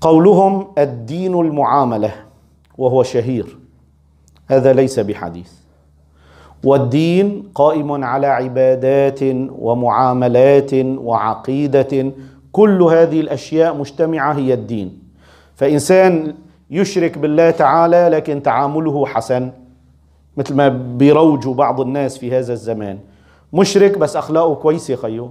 قولهم الدين المعامله وهو شهير هذا ليس بحديث والدين قائم على عبادات ومعاملات وعقيده كل هذه الاشياء مجتمعه هي الدين فانسان يشرك بالله تعالى لكن تعامله حسن مثل ما بيروجوا بعض الناس في هذا الزمان مشرك بس اخلاقه كويسه خيو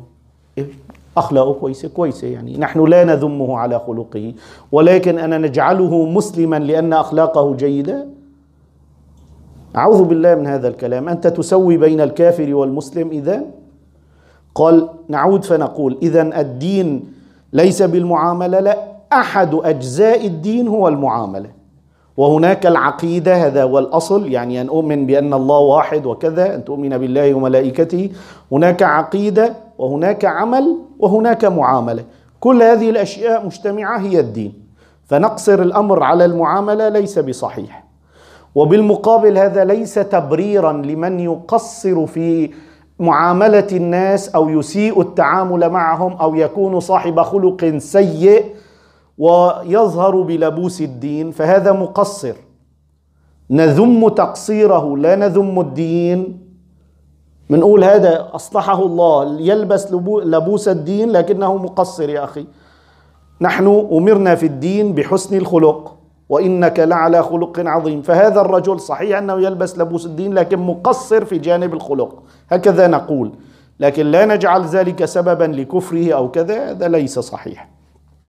أخلاقه كويسة كويسة يعني نحن لا نذمه على خلقه ولكن أنا نجعله مسلما لأن أخلاقه جيدة أعوذ بالله من هذا الكلام أنت تسوي بين الكافر والمسلم إذا قال نعود فنقول إذا الدين ليس بالمعاملة لا أحد أجزاء الدين هو المعاملة وهناك العقيدة هذا هو الأصل يعني أن أؤمن بأن الله واحد وكذا أن تؤمن بالله وملائكته هناك عقيدة وهناك عمل وهناك معامله كل هذه الاشياء مجتمعه هي الدين فنقصر الامر على المعامله ليس بصحيح وبالمقابل هذا ليس تبريرا لمن يقصر في معامله الناس او يسيء التعامل معهم او يكون صاحب خلق سيء ويظهر بلبوس الدين فهذا مقصر نذم تقصيره لا نذم الدين بنقول هذا أصلحه الله يلبس لبوس الدين لكنه مقصر يا أخي نحن أمرنا في الدين بحسن الخلق وإنك لعلى خلق عظيم فهذا الرجل صحيح أنه يلبس لبوس الدين لكن مقصر في جانب الخلق هكذا نقول لكن لا نجعل ذلك سببا لكفره أو كذا هذا ليس صحيح